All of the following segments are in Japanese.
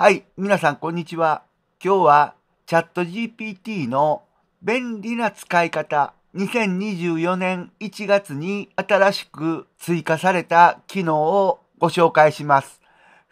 はい、皆さんこんにちは。今日はチャット GPT の便利な使い方2024年1月に新しく追加された機能をご紹介します。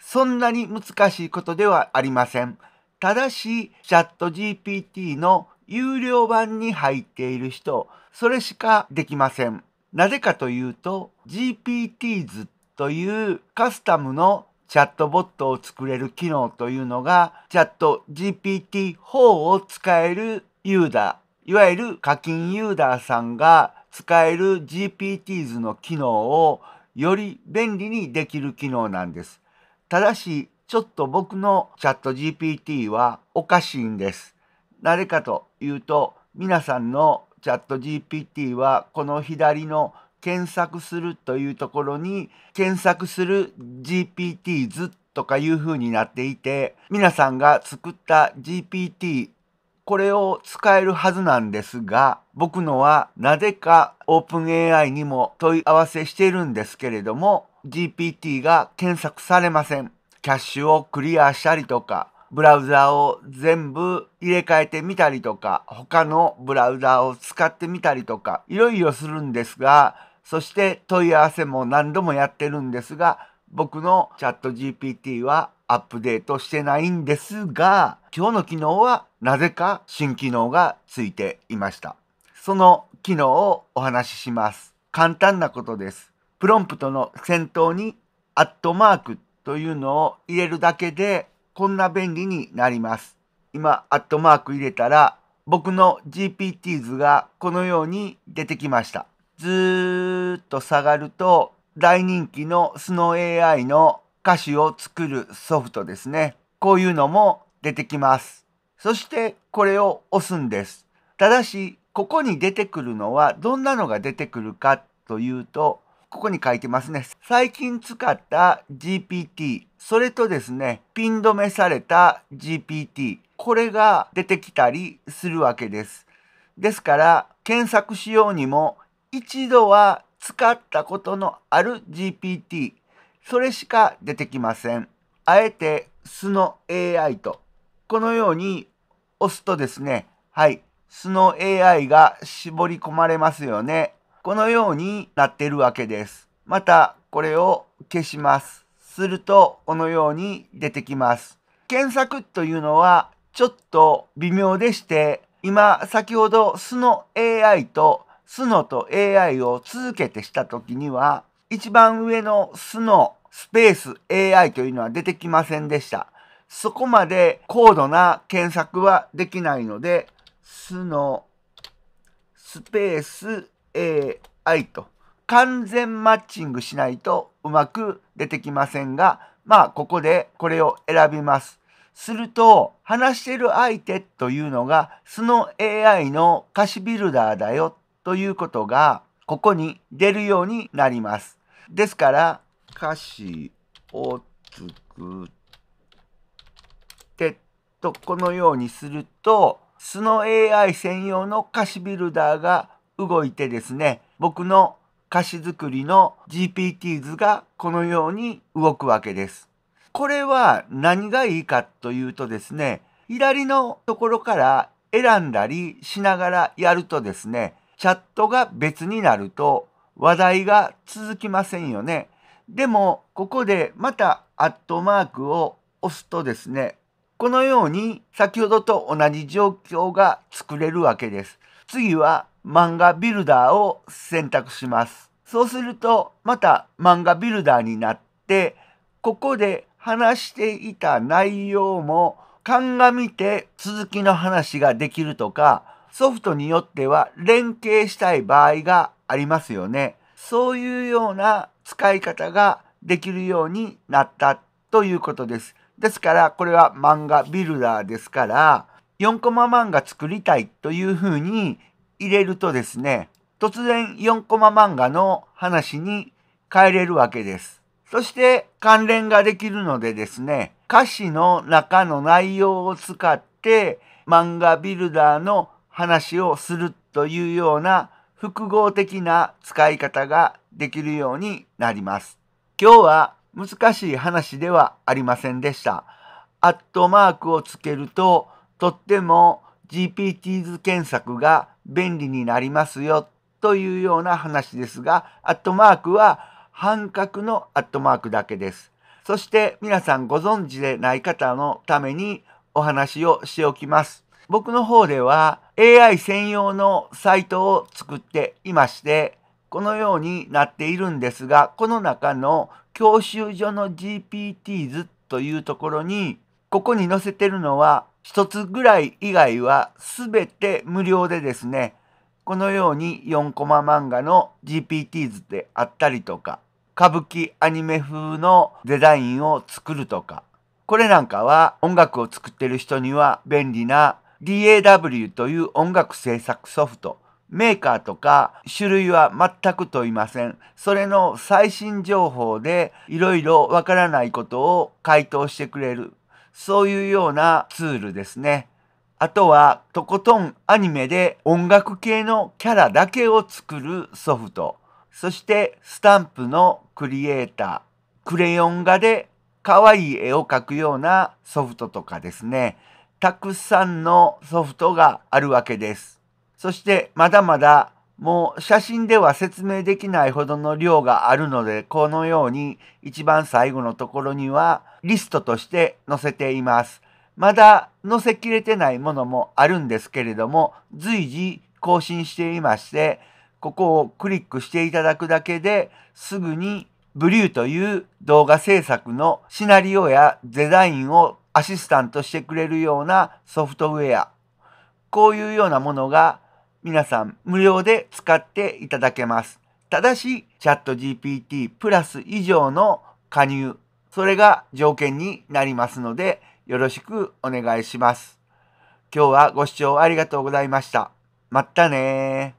そんなに難しいことではありません。ただし、チャット GPT の有料版に入っている人、それしかできません。なぜかというと、GPTs というカスタムのチャットボットを作れる機能というのが、チャット GPT-4 を使えるユーザー、いわゆる課金ユーザーさんが使える GPTs の機能をより便利にできる機能なんです。ただし、ちょっと僕のチャット GPT はおかしいんです。誰かというと、皆さんのチャット GPT はこの左の検索するというところに、検索する GPTs とかいう風になっていて、皆さんが作った GPT、これを使えるはずなんですが、僕のはなぜか OpenAI にも問い合わせしているんですけれども、GPT が検索されません。キャッシュをクリアしたりとか、ブラウザを全部入れ替えてみたりとか、他のブラウザを使ってみたりとか、いろいろするんですが、そして問い合わせも何度もやってるんですが、僕のチャット GPT はアップデートしてないんですが、今日の機能はなぜか新機能がついていました。その機能をお話しします。簡単なことです。プロンプトの先頭にアットマークというのを入れるだけでこんな便利になります。今、アットマーク入れたら僕の GPT 図がこのように出てきました。ずっと下がると大人気のスノー AI の歌詞を作るソフトですね。こういうのも出てきます。そしてこれを押すんです。ただし、ここに出てくるのはどんなのが出てくるかというと、ここに書いてますね。最近使った GPT、それとですね、ピン止めされた GPT、これが出てきたりするわけです。ですから、検索しようにも一度は使ったことのある GPT、それしか出てきません。あえて素の AI と、このように押すとですね、はい、素の AI が絞り込まれますよね。このようになってるわけです。また、これを消します。すると、このように出てきます。検索というのは、ちょっと微妙でして、今、先ほど素の AI とスノと AI を続けてした時には、一番上のスノ、スペース AI というのは出てきませんでした。そこまで高度な検索はできないので、スノ、スペース AI と完全マッチングしないとうまく出てきませんが、まあここでこれを選びます。すると、話してる相手というのが、その AI の歌詞ビルダーだよということが、ここに出るようになります。ですから、歌詞を作ってと、このようにすると、スノ AI 専用の歌詞ビルダーが動いてですね、僕の歌詞作りの GPT 図がこのように動くわけです。これは何がいいかというとですね、左のところから選んだりしながらやるとですね、チャットが別になると話題が続きませんよね。でも、ここでまたアットマークを押すとですね、このように先ほどと同じ状況が作れるわけです。次は漫画ビルダーを選択します。そうすると、また漫画ビルダーになって、ここで話していた内容も鑑みて続きの話ができるとか、ソフトによっては連携したい場合がありますよね。そういうような使い方ができるようになったということです。ですから、これは漫画ビルダーですから、4コマ漫画作りたいというふうに入れるとですね、突然4コマ漫画の話に変えれるわけです。そして関連ができるのでですね、歌詞の中の内容を使って漫画ビルダーの話をするというような複合的な使い方ができるようになります。今日は難しい話ではありませんでした。アットマークをつけるととっても GPT 図検索が便利になりますよというような話ですが、アットマークは半角のアットマークだけです。そして皆さんご存知でない方のためにお話をしておきます。僕の方では AI 専用のサイトを作っていまして、このようになっているんですが、この中の教習所の GPTs というところに、ここに載せてるのは一つぐらい以外は全て無料でですね、このように4コマ漫画の GPTs であったりとか、歌舞伎アニメ風のデザインを作るとか、これなんかは音楽を作ってる人には便利な DAW という音楽制作ソフト、メーカーとか種類は全く問いません。それの最新情報でいろいろわからないことを回答してくれる。そういうようなツールですね。あとは、とことんアニメで音楽系のキャラだけを作るソフト。そして、スタンプのクリエイター。クレヨン画で可愛い絵を描くようなソフトとかですね。たくさんのソフトがあるわけです。そしてまだまだもう写真では説明できないほどの量があるので、このように一番最後のところにはリストとして載せています。まだ載せきれてないものもあるんですけれども、随時更新していまして、ここをクリックしていただくだけですぐにブリューという動画制作のシナリオやデザインをアシスタントしてくれるようなソフトウェア、こういうようなものが皆さん無料で使っていただけます。ただし、チャット GPT プラス以上の加入、それが条件になりますので、よろしくお願いします。今日はご視聴ありがとうございました。またね